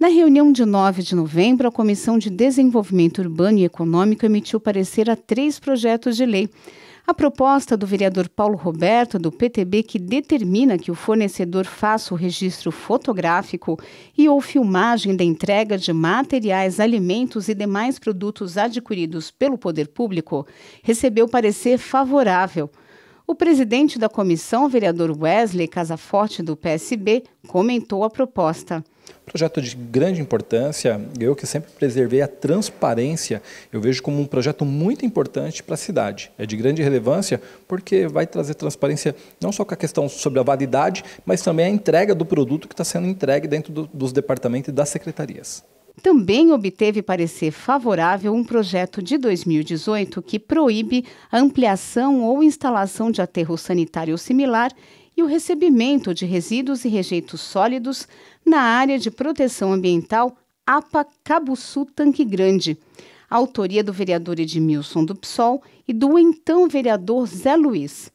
Na reunião de 9 de novembro, a Comissão de Desenvolvimento Urbano e Econômico emitiu parecer a três projetos de lei. A proposta do vereador Paulo Roberto, do PTB, que determina que o fornecedor faça o registro fotográfico e ou filmagem da entrega de materiais, alimentos e demais produtos adquiridos pelo poder público, recebeu parecer favorável. O presidente da comissão, vereador Wesley Casaforte, do PSB, comentou a proposta projeto de grande importância, eu que sempre preservei a transparência, eu vejo como um projeto muito importante para a cidade. É de grande relevância porque vai trazer transparência não só com a questão sobre a validade, mas também a entrega do produto que está sendo entregue dentro do, dos departamentos e das secretarias. Também obteve parecer favorável um projeto de 2018 que proíbe a ampliação ou instalação de aterro sanitário similar e o recebimento de resíduos e rejeitos sólidos na área de proteção ambiental APA Cabuçu Tanque Grande, a autoria do vereador Edmilson do PSOL e do então vereador Zé Luiz.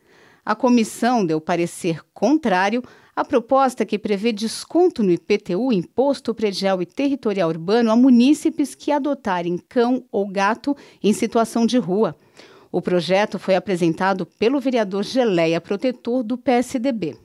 A comissão deu parecer contrário à proposta que prevê desconto no IPTU, Imposto Predial e Territorial Urbano, a munícipes que adotarem cão ou gato em situação de rua. O projeto foi apresentado pelo vereador Geleia Protetor do PSDB.